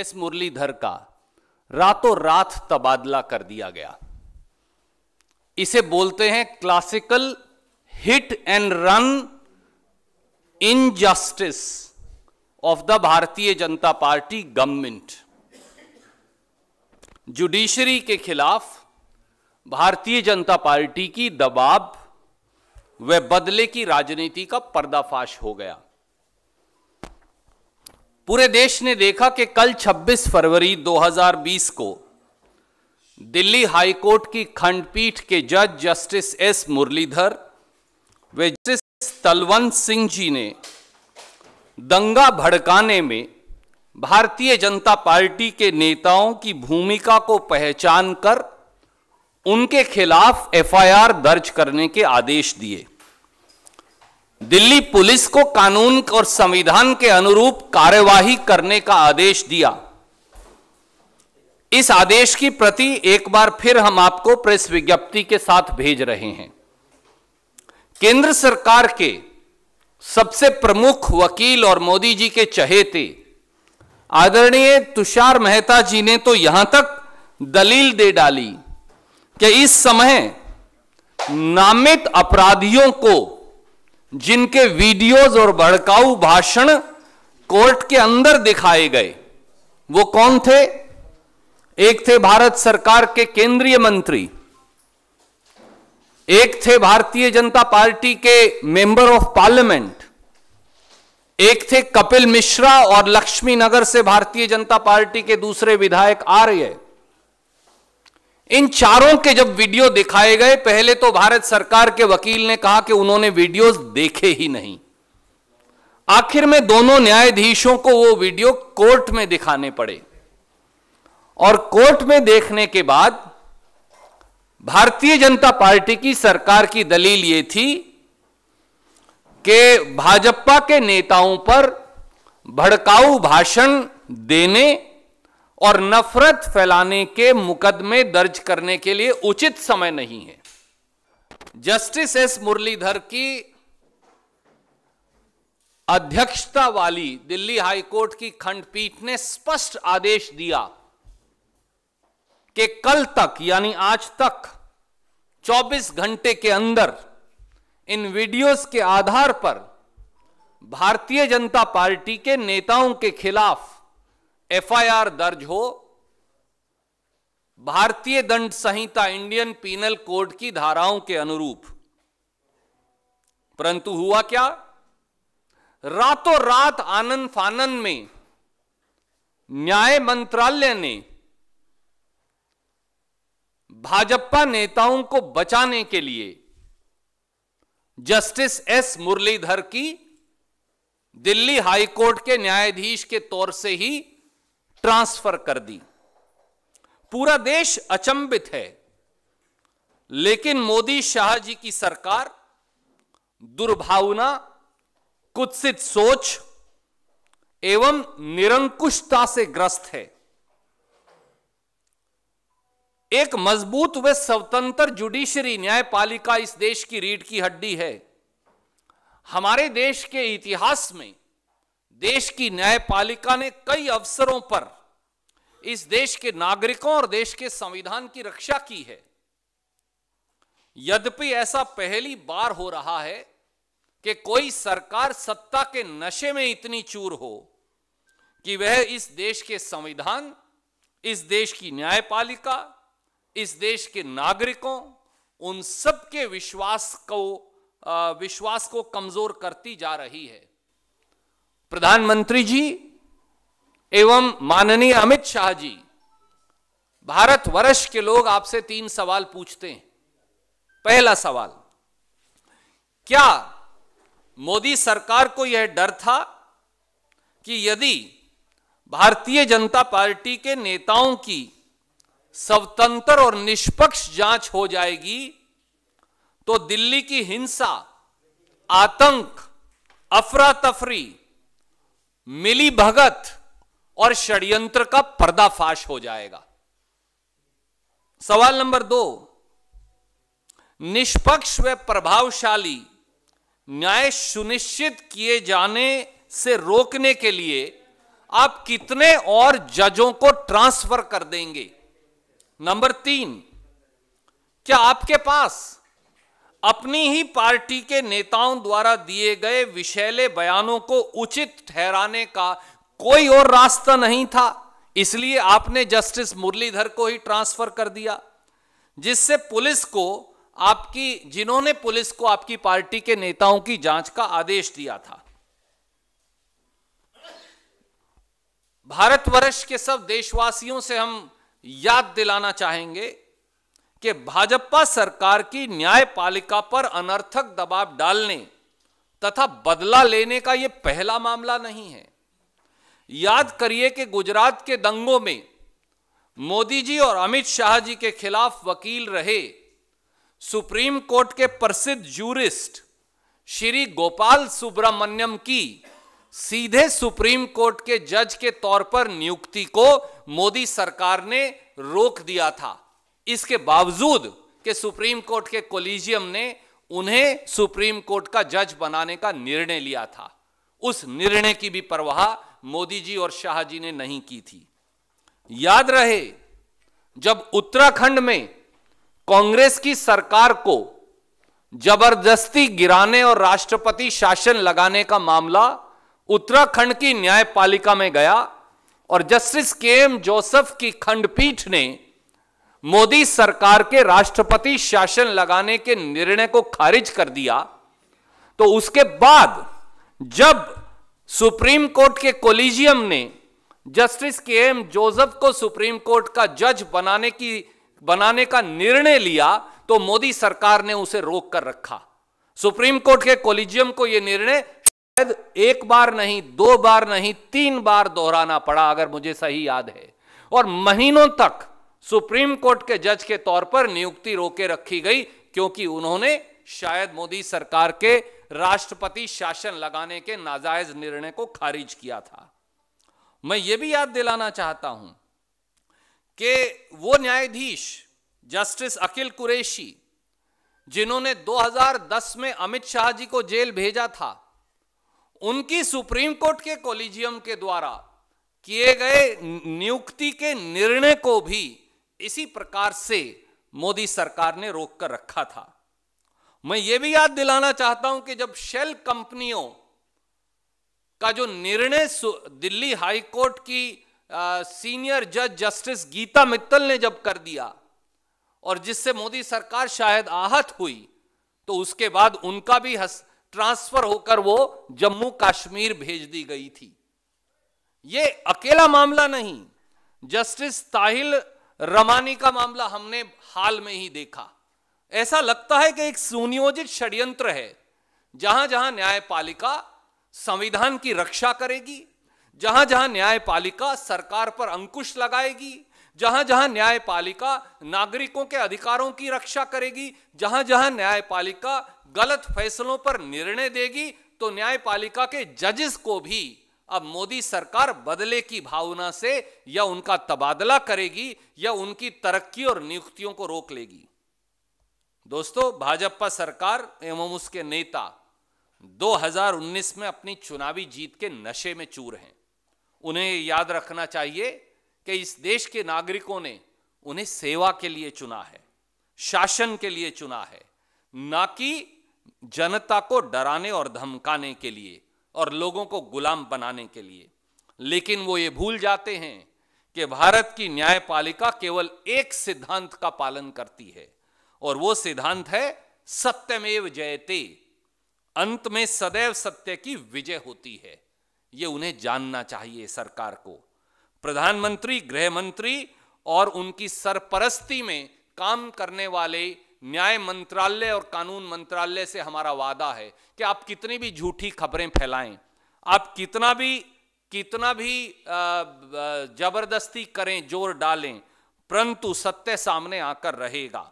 S Muralidhar का रातों रात तबादला कर दिया गया इसे बोलते हैं classical hit and run injustice of the Bharatiya Janata party government judiciary के खिलाफ भारतीय जनता पार्टी की दबाव व बदले की राजनीति का पर्दाफाश हो गया पूरे देश ने देखा कि कल 26 फरवरी 2020 को दिल्ली हाईकोर्ट की खंडपीठ के जज जस्टिस एस मुरलीधर व जस्टिस तलवंत सिंह जी ने दंगा भड़काने में भारतीय जनता पार्टी के नेताओं की भूमिका को पहचान कर उनके खिलाफ एफआईआर दर्ज करने के आदेश दिए दिल्ली पुलिस को कानून और संविधान के अनुरूप कार्यवाही करने का आदेश दिया इस आदेश की प्रति एक बार फिर हम आपको प्रेस विज्ञप्ति के साथ भेज रहे हैं केंद्र सरकार के सबसे प्रमुख वकील और मोदी जी के चहेते आदरणीय तुषार मेहता जी ने तो यहां तक दलील दे डाली कि इस समय नामित अपराधियों को जिनके वीडियोस और भड़काऊ भाषण कोर्ट के अंदर दिखाए गए वो कौन थे एक थे भारत सरकार के केंद्रीय मंत्री एक थे भारतीय जनता पार्टी के मेंबर ऑफ पार्लियामेंट एक थे कपिल मिश्रा और लक्ष्मी नगर से भारतीय जनता पार्टी के दूसरे विधायक आर्य इन चारों के जब वीडियो दिखाए गए पहले तो भारत सरकार के वकील ने कहा कि उन्होंने वीडियोस देखे ही नहीं आखिर में दोनों न्यायाधीशों को वो वीडियो कोर्ट में दिखाने पड़े और कोर्ट में देखने के बाद भारतीय जनता पार्टी की सरकार की दलील ये थी कि भाजपा के नेताओं पर भड़काऊ भाषण देने और नफरत फैलाने के मुकदमे दर्ज करने के लिए उचित समय नहीं है जस्टिस एस मुरलीधर की अध्यक्षता वाली दिल्ली हाईकोर्ट की खंडपीठ ने स्पष्ट आदेश दिया कि कल तक यानी आज तक 24 घंटे के अंदर इन वीडियोस के आधार पर भारतीय जनता पार्टी के नेताओं के खिलाफ एफआईआर दर्ज हो भारतीय दंड संहिता इंडियन पीनल कोड की धाराओं के अनुरूप परंतु हुआ क्या रातों रात आनंद फानंद में न्याय मंत्रालय ने भाजपा नेताओं को बचाने के लिए जस्टिस एस मुरलीधर की दिल्ली हाईकोर्ट के न्यायाधीश के तौर से ही ट्रांसफर कर दी पूरा देश अचंबित है लेकिन मोदी शाह जी की सरकार दुर्भावना कुत्सित सोच एवं निरंकुशता से ग्रस्त है एक मजबूत व स्वतंत्र जुडिशरी न्यायपालिका इस देश की रीढ़ की हड्डी है हमारे देश के इतिहास में देश की न्यायपालिका ने कई अवसरों पर इस देश के नागरिकों और देश के संविधान की रक्षा की है यद्यपि ऐसा पहली बार हो रहा है कि कोई सरकार सत्ता के नशे में इतनी चूर हो कि वह इस देश के संविधान इस देश की न्यायपालिका इस देश के नागरिकों उन सब के विश्वास को विश्वास को कमजोर करती जा रही है प्रधानमंत्री जी एवं माननीय अमित शाह जी भारत वर्ष के लोग आपसे तीन सवाल पूछते हैं पहला सवाल क्या मोदी सरकार को यह डर था कि यदि भारतीय जनता पार्टी के नेताओं की स्वतंत्र और निष्पक्ष जांच हो जाएगी तो दिल्ली की हिंसा आतंक अफरा तफरी मिली भगत और षड्यंत्र का पर्दाफाश हो जाएगा सवाल नंबर दो निष्पक्ष व प्रभावशाली न्याय सुनिश्चित किए जाने से रोकने के लिए आप कितने और जजों को ट्रांसफर कर देंगे नंबर तीन क्या आपके पास अपनी ही पार्टी के नेताओं द्वारा दिए गए विषैले बयानों को उचित ठहराने का कोई और रास्ता नहीं था इसलिए आपने जस्टिस मुरलीधर को ही ट्रांसफर कर दिया जिससे पुलिस को आपकी जिन्होंने पुलिस को आपकी पार्टी के नेताओं की जांच का आदेश दिया था भारतवर्ष के सब देशवासियों से हम याद दिलाना चाहेंगे कि भाजपा सरकार की न्यायपालिका पर अनर्थक दबाव डालने तथा बदला लेने का यह पहला मामला नहीं है याद करिए कि गुजरात के दंगों में मोदी जी और अमित शाह जी के खिलाफ वकील रहे सुप्रीम कोर्ट के प्रसिद्ध जूरिस्ट श्री गोपाल सुब्रमण्यम की सीधे सुप्रीम कोर्ट के जज के तौर पर नियुक्ति को मोदी सरकार ने रोक दिया था इसके बावजूद कि सुप्रीम कोर्ट के कोलिजियम ने उन्हें सुप्रीम कोर्ट का जज बनाने का निर्णय लिया था उस निर्णय की भी परवाह मोदी जी और शाह जी ने नहीं की थी याद रहे जब उत्तराखंड में कांग्रेस की सरकार को जबरदस्ती गिराने और राष्ट्रपति शासन लगाने का मामला उत्तराखंड की न्यायपालिका में गया और जस्टिस के एम जोसेफ की खंडपीठ ने मोदी सरकार के राष्ट्रपति शासन लगाने के निर्णय को खारिज कर दिया तो उसके बाद जब सुप्रीम कोर्ट के कोलिजियम ने जस्टिस के एम जोसेफ को सुप्रीम कोर्ट का जज बनाने की बनाने का निर्णय लिया तो मोदी सरकार ने उसे रोक कर रखा सुप्रीम कोर्ट के कोलिजियम को यह निर्णय शायद एक बार नहीं दो बार नहीं तीन बार दोहराना पड़ा अगर मुझे सही याद है और महीनों तक सुप्रीम कोर्ट के जज के तौर पर नियुक्ति रोके रखी गई क्योंकि उन्होंने शायद मोदी सरकार के राष्ट्रपति शासन लगाने के नाजायज निर्णय को खारिज किया था मैं यह भी याद दिलाना चाहता हूं कि वो न्यायाधीश जस्टिस अखिल कुरेशी जिन्होंने 2010 में अमित शाह जी को जेल भेजा था उनकी सुप्रीम कोर्ट के कोलिजियम के द्वारा किए गए नियुक्ति के निर्णय को भी इसी प्रकार से मोदी सरकार ने रोक कर रखा था मैं ये भी याद दिलाना चाहता हूं कि जब शेल कंपनियों का जो निर्णय दिल्ली हाई कोर्ट की आ, सीनियर जज जस्टिस गीता मित्तल ने जब कर दिया और जिससे मोदी सरकार शायद आहत हुई तो उसके बाद उनका भी हस, ट्रांसफर होकर वो जम्मू कश्मीर भेज दी गई थी ये अकेला मामला नहीं जस्टिस ताहिल रमानी का मामला हमने हाल में ही देखा ऐसा लगता है कि एक सुनियोजित षड्यंत्र है जहां जहां न्यायपालिका संविधान की रक्षा करेगी जहां जहां न्यायपालिका सरकार पर अंकुश लगाएगी जहां जहां न्यायपालिका नागरिकों के अधिकारों की रक्षा करेगी जहां जहां न्यायपालिका गलत फैसलों पर निर्णय देगी तो न्यायपालिका के जजेस को भी अब मोदी सरकार बदले की भावना से या उनका तबादला करेगी या उनकी तरक्की और नियुक्तियों को रोक लेगी दोस्तों भाजपा सरकार एवं उसके नेता 2019 में अपनी चुनावी जीत के नशे में चूर हैं उन्हें याद रखना चाहिए कि इस देश के नागरिकों ने उन्हें सेवा के लिए चुना है शासन के लिए चुना है ना कि जनता को डराने और धमकाने के लिए और लोगों को गुलाम बनाने के लिए लेकिन वो ये भूल जाते हैं कि भारत की न्यायपालिका केवल एक सिद्धांत का पालन करती है और वो सिद्धांत है सत्यमेव जयते अंत में सदैव सत्य की विजय होती है ये उन्हें जानना चाहिए सरकार को प्रधानमंत्री गृह मंत्री और उनकी सरपरस्ती में काम करने वाले न्याय मंत्रालय और कानून मंत्रालय से हमारा वादा है कि आप कितनी भी झूठी खबरें फैलाएं आप कितना भी कितना भी जबरदस्ती करें जोर डालें परंतु सत्य सामने आकर रहेगा